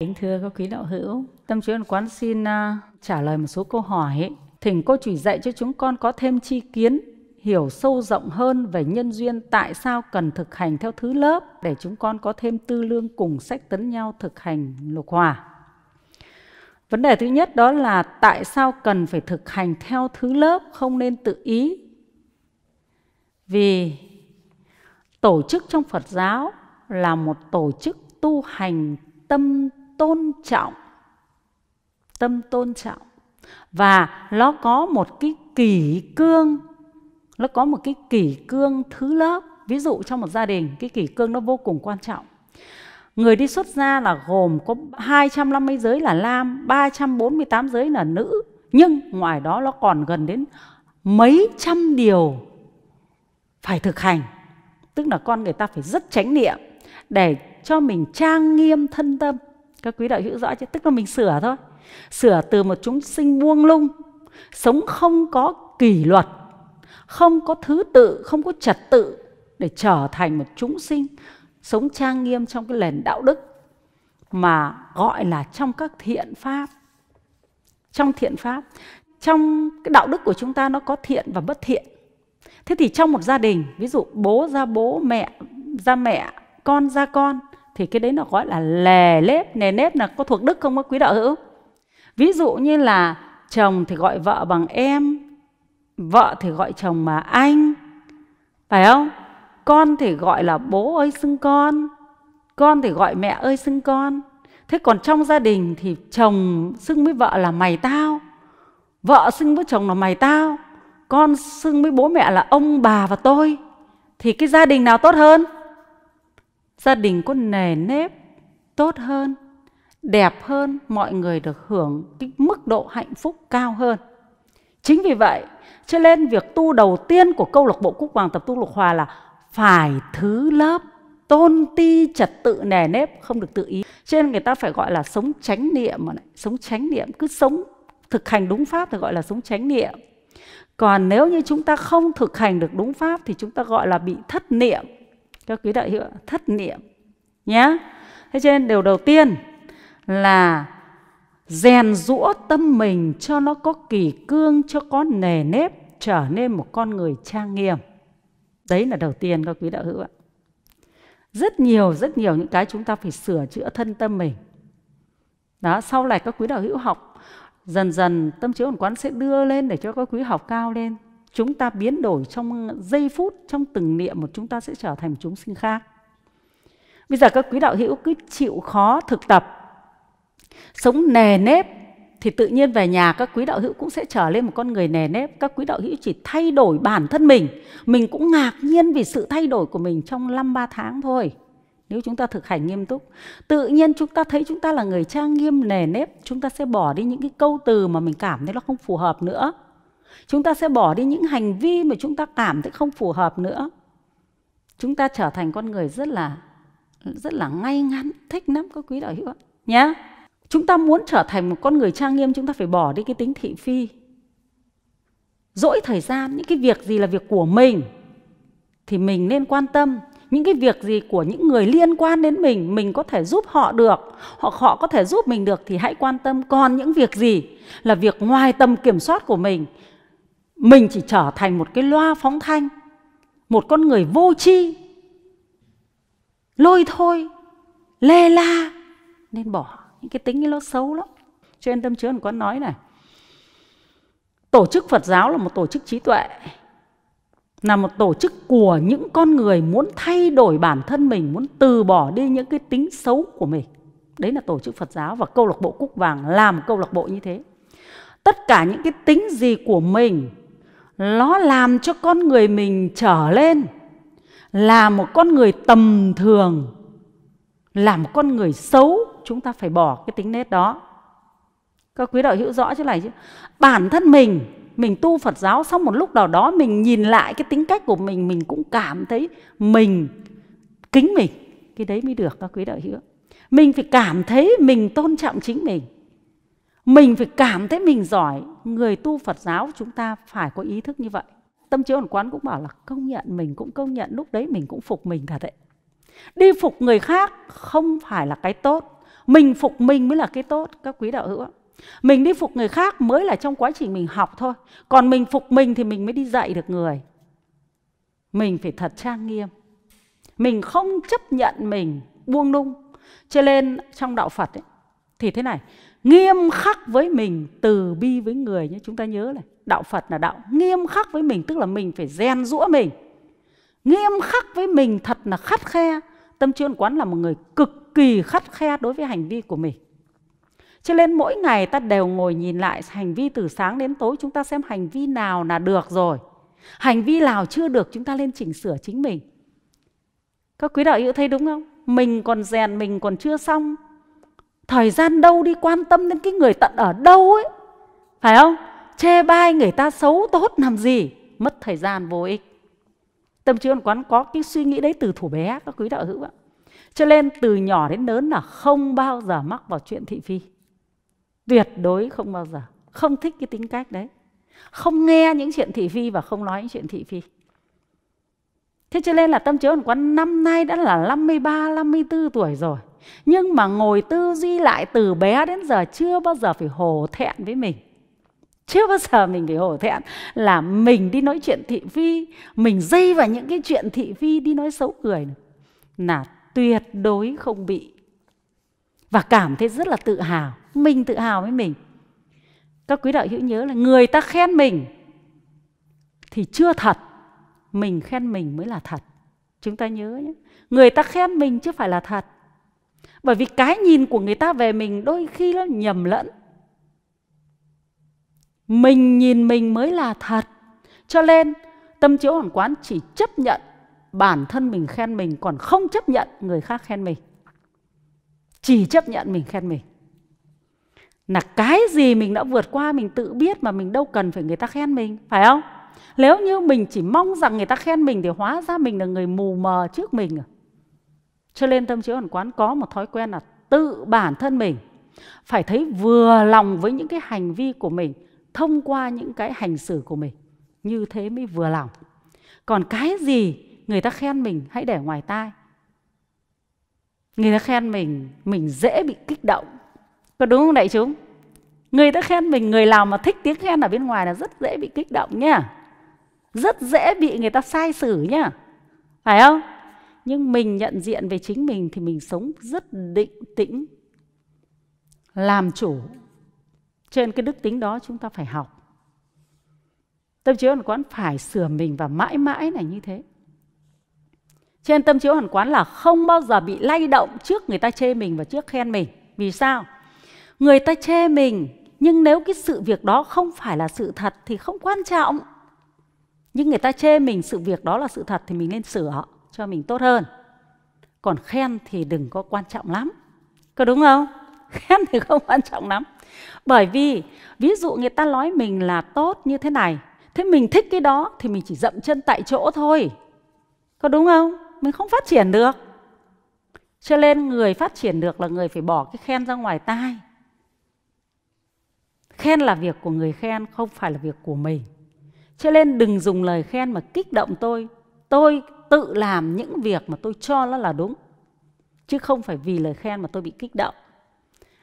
Kính thưa các quý đạo hữu, Tâm Chuyên Quán xin uh, trả lời một số câu hỏi. Thỉnh cô chỉ dạy cho chúng con có thêm chi kiến, hiểu sâu rộng hơn về nhân duyên tại sao cần thực hành theo thứ lớp để chúng con có thêm tư lương cùng sách tấn nhau thực hành lục hòa. Vấn đề thứ nhất đó là tại sao cần phải thực hành theo thứ lớp không nên tự ý. Vì tổ chức trong Phật giáo là một tổ chức tu hành tâm tôn trọng tâm tôn trọng và nó có một cái kỷ cương nó có một cái kỷ cương thứ lớp ví dụ trong một gia đình cái kỷ cương nó vô cùng quan trọng người đi xuất gia là gồm có 250 giới là nam 348 giới là nữ nhưng ngoài đó nó còn gần đến mấy trăm điều phải thực hành tức là con người ta phải rất tránh niệm để cho mình trang nghiêm thân tâm các quý đạo hữu rõ chứ tức là mình sửa thôi sửa từ một chúng sinh buông lung sống không có kỷ luật không có thứ tự không có trật tự để trở thành một chúng sinh sống trang nghiêm trong cái nền đạo đức mà gọi là trong các thiện pháp trong thiện pháp trong cái đạo đức của chúng ta nó có thiện và bất thiện thế thì trong một gia đình ví dụ bố ra bố mẹ ra mẹ con ra con thì cái đấy nó gọi là lề lếp nề nếp là có thuộc đức không có quý đạo hữu ví dụ như là chồng thì gọi vợ bằng em vợ thì gọi chồng mà anh phải không con thì gọi là bố ơi xưng con con thì gọi mẹ ơi xưng con thế còn trong gia đình thì chồng xưng với vợ là mày tao vợ xưng với chồng là mày tao con xưng với bố mẹ là ông bà và tôi thì cái gia đình nào tốt hơn gia đình có nề nếp tốt hơn đẹp hơn mọi người được hưởng cái mức độ hạnh phúc cao hơn chính vì vậy cho nên việc tu đầu tiên của câu lạc bộ quốc hoàng tập tu lục hòa là phải thứ lớp tôn ti trật tự nề nếp không được tự ý cho nên người ta phải gọi là sống chánh niệm mà này. sống chánh niệm cứ sống thực hành đúng pháp thì gọi là sống chánh niệm còn nếu như chúng ta không thực hành được đúng pháp thì chúng ta gọi là bị thất niệm các quý đại hữu thất niệm nhé thế cho nên điều đầu tiên là rèn rũa tâm mình cho nó có kỳ cương cho có nề nếp trở nên một con người trang nghiêm đấy là đầu tiên các quý đạo hữu ạ rất nhiều rất nhiều những cái chúng ta phải sửa chữa thân tâm mình đó sau này các quý đạo hữu học dần dần tâm hồn quán sẽ đưa lên để cho các quý học cao lên chúng ta biến đổi trong giây phút trong từng niệm một chúng ta sẽ trở thành một chúng sinh khác bây giờ các quý đạo hữu cứ chịu khó thực tập sống nề nếp thì tự nhiên về nhà các quý đạo hữu cũng sẽ trở lên một con người nề nếp các quý đạo hữu chỉ thay đổi bản thân mình mình cũng ngạc nhiên vì sự thay đổi của mình trong năm ba tháng thôi nếu chúng ta thực hành nghiêm túc tự nhiên chúng ta thấy chúng ta là người trang nghiêm nề nếp chúng ta sẽ bỏ đi những cái câu từ mà mình cảm thấy nó không phù hợp nữa chúng ta sẽ bỏ đi những hành vi mà chúng ta cảm thấy không phù hợp nữa chúng ta trở thành con người rất là rất là ngay ngắn thích lắm các quý đạo hữu ạ nhé chúng ta muốn trở thành một con người trang nghiêm chúng ta phải bỏ đi cái tính thị phi dỗi thời gian những cái việc gì là việc của mình thì mình nên quan tâm những cái việc gì của những người liên quan đến mình mình có thể giúp họ được hoặc họ có thể giúp mình được thì hãy quan tâm còn những việc gì là việc ngoài tầm kiểm soát của mình mình chỉ trở thành một cái loa phóng thanh một con người vô tri lôi thôi lê la nên bỏ những cái tính ấy nó xấu lắm cho nên tâm chứa có nói này tổ chức phật giáo là một tổ chức trí tuệ là một tổ chức của những con người muốn thay đổi bản thân mình muốn từ bỏ đi những cái tính xấu của mình đấy là tổ chức phật giáo và câu lạc bộ cúc vàng làm câu lạc bộ như thế tất cả những cái tính gì của mình nó làm cho con người mình trở lên là một con người tầm thường là một con người xấu chúng ta phải bỏ cái tính nết đó các quý đạo hữu rõ chứ này chứ bản thân mình mình tu phật giáo xong một lúc nào đó mình nhìn lại cái tính cách của mình mình cũng cảm thấy mình kính mình cái đấy mới được các quý đạo hữu mình phải cảm thấy mình tôn trọng chính mình mình phải cảm thấy mình giỏi người tu phật giáo chúng ta phải có ý thức như vậy tâm chiếu ẩn quán cũng bảo là công nhận mình cũng công nhận lúc đấy mình cũng phục mình thật đấy đi phục người khác không phải là cái tốt mình phục mình mới là cái tốt các quý đạo hữu mình đi phục người khác mới là trong quá trình mình học thôi còn mình phục mình thì mình mới đi dạy được người mình phải thật trang nghiêm mình không chấp nhận mình buông lung cho nên trong đạo phật ấy, thì thế này nghiêm khắc với mình từ bi với người nhé chúng ta nhớ này đạo phật là đạo nghiêm khắc với mình tức là mình phải rèn rũa mình nghiêm khắc với mình thật là khắt khe tâm chuyên quán là một người cực kỳ khắt khe đối với hành vi của mình cho nên mỗi ngày ta đều ngồi nhìn lại hành vi từ sáng đến tối chúng ta xem hành vi nào là được rồi hành vi nào chưa được chúng ta lên chỉnh sửa chính mình các quý đạo hữu thấy đúng không mình còn rèn mình còn chưa xong thời gian đâu đi quan tâm đến cái người tận ở đâu ấy phải không chê bai người ta xấu tốt làm gì mất thời gian vô ích tâm trí con quán có cái suy nghĩ đấy từ thủ bé các quý đạo hữu ạ cho nên từ nhỏ đến lớn là không bao giờ mắc vào chuyện thị phi tuyệt đối không bao giờ không thích cái tính cách đấy không nghe những chuyện thị phi và không nói những chuyện thị phi thế cho nên là tâm trí con quán năm nay đã là 53, 54 tuổi rồi nhưng mà ngồi tư duy lại từ bé đến giờ chưa bao giờ phải hổ thẹn với mình chưa bao giờ mình phải hổ thẹn là mình đi nói chuyện thị phi mình dây vào những cái chuyện thị phi đi nói xấu người là tuyệt đối không bị và cảm thấy rất là tự hào mình tự hào với mình các quý đạo hữu nhớ là người ta khen mình thì chưa thật mình khen mình mới là thật chúng ta nhớ nhé người ta khen mình chứ phải là thật bởi vì cái nhìn của người ta về mình đôi khi nó nhầm lẫn. Mình nhìn mình mới là thật. Cho nên tâm chiếu hoàn quán chỉ chấp nhận bản thân mình khen mình còn không chấp nhận người khác khen mình. Chỉ chấp nhận mình khen mình. Là cái gì mình đã vượt qua mình tự biết mà mình đâu cần phải người ta khen mình, phải không? Nếu như mình chỉ mong rằng người ta khen mình thì hóa ra mình là người mù mờ trước mình à? Cho nên tâm trí hoàn quán có một thói quen là tự bản thân mình phải thấy vừa lòng với những cái hành vi của mình thông qua những cái hành xử của mình. Như thế mới vừa lòng. Còn cái gì người ta khen mình hãy để ngoài tai. Người ta khen mình, mình dễ bị kích động. Có đúng không đại chúng? Người ta khen mình, người nào mà thích tiếng khen ở bên ngoài là rất dễ bị kích động nha. Rất dễ bị người ta sai xử nha. Phải không? nhưng mình nhận diện về chính mình thì mình sống rất định tĩnh làm chủ trên cái đức tính đó chúng ta phải học tâm chiếu hàn quán phải sửa mình và mãi mãi là như thế trên tâm chiếu hàn quán là không bao giờ bị lay động trước người ta chê mình và trước khen mình vì sao người ta chê mình nhưng nếu cái sự việc đó không phải là sự thật thì không quan trọng nhưng người ta chê mình sự việc đó là sự thật thì mình nên sửa cho mình tốt hơn còn khen thì đừng có quan trọng lắm có đúng không khen thì không quan trọng lắm bởi vì ví dụ người ta nói mình là tốt như thế này thế mình thích cái đó thì mình chỉ dậm chân tại chỗ thôi có đúng không mình không phát triển được cho nên người phát triển được là người phải bỏ cái khen ra ngoài tai khen là việc của người khen không phải là việc của mình cho nên đừng dùng lời khen mà kích động tôi tôi tự làm những việc mà tôi cho nó là đúng chứ không phải vì lời khen mà tôi bị kích động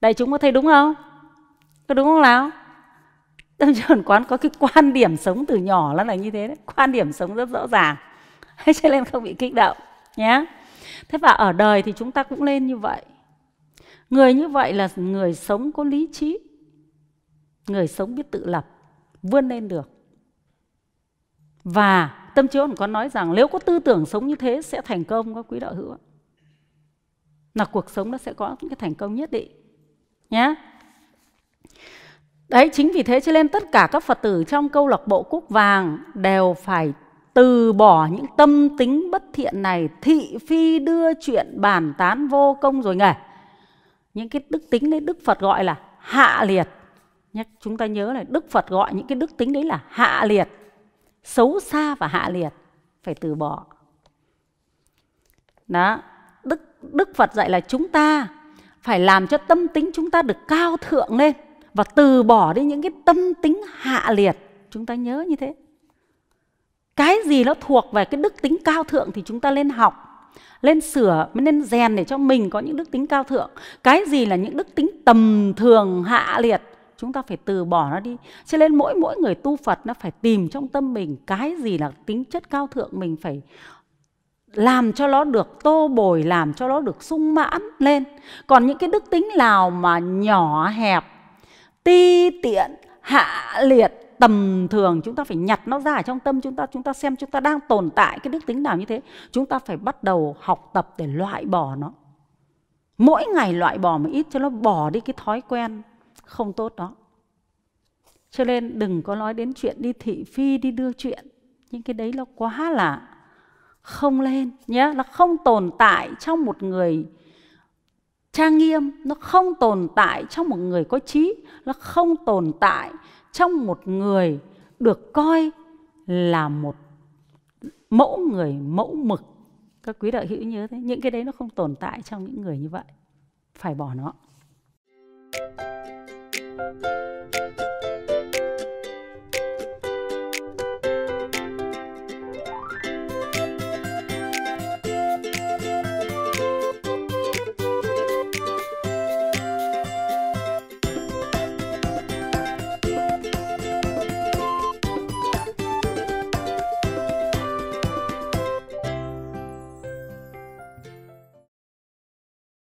đại chúng có thấy đúng không có đúng không nào tâm trường quán có cái quan điểm sống từ nhỏ nó là như thế đấy quan điểm sống rất rõ ràng cho nên không bị kích động nhé thế và ở đời thì chúng ta cũng lên như vậy người như vậy là người sống có lý trí người sống biết tự lập vươn lên được và Tâm chiếu còn có nói rằng nếu có tư tưởng sống như thế sẽ thành công các quý đạo hữu. Là cuộc sống nó sẽ có những cái thành công nhất định. nhé Đấy, chính vì thế cho nên tất cả các Phật tử trong câu lạc bộ Cúc Vàng đều phải từ bỏ những tâm tính bất thiện này, thị phi đưa chuyện bàn tán vô công rồi nghề. Những cái đức tính đấy Đức Phật gọi là hạ liệt. Nhá, chúng ta nhớ là Đức Phật gọi những cái đức tính đấy là hạ liệt xấu xa và hạ liệt phải từ bỏ đó đức đức phật dạy là chúng ta phải làm cho tâm tính chúng ta được cao thượng lên và từ bỏ đi những cái tâm tính hạ liệt chúng ta nhớ như thế cái gì nó thuộc về cái đức tính cao thượng thì chúng ta lên học lên sửa mới nên rèn để cho mình có những đức tính cao thượng cái gì là những đức tính tầm thường hạ liệt chúng ta phải từ bỏ nó đi cho nên mỗi mỗi người tu phật nó phải tìm trong tâm mình cái gì là tính chất cao thượng mình phải làm cho nó được tô bồi làm cho nó được sung mãn lên còn những cái đức tính nào mà nhỏ hẹp ti tiện hạ liệt tầm thường chúng ta phải nhặt nó ra ở trong tâm chúng ta chúng ta xem chúng ta đang tồn tại cái đức tính nào như thế chúng ta phải bắt đầu học tập để loại bỏ nó mỗi ngày loại bỏ một ít cho nó bỏ đi cái thói quen không tốt đó cho nên đừng có nói đến chuyện đi thị phi đi đưa chuyện những cái đấy nó quá là không lên nhé nó không tồn tại trong một người trang nghiêm nó không tồn tại trong một người có trí nó không tồn tại trong một người được coi là một mẫu người mẫu mực các quý đạo hữu nhớ thế những cái đấy nó không tồn tại trong những người như vậy phải bỏ nó Thank you.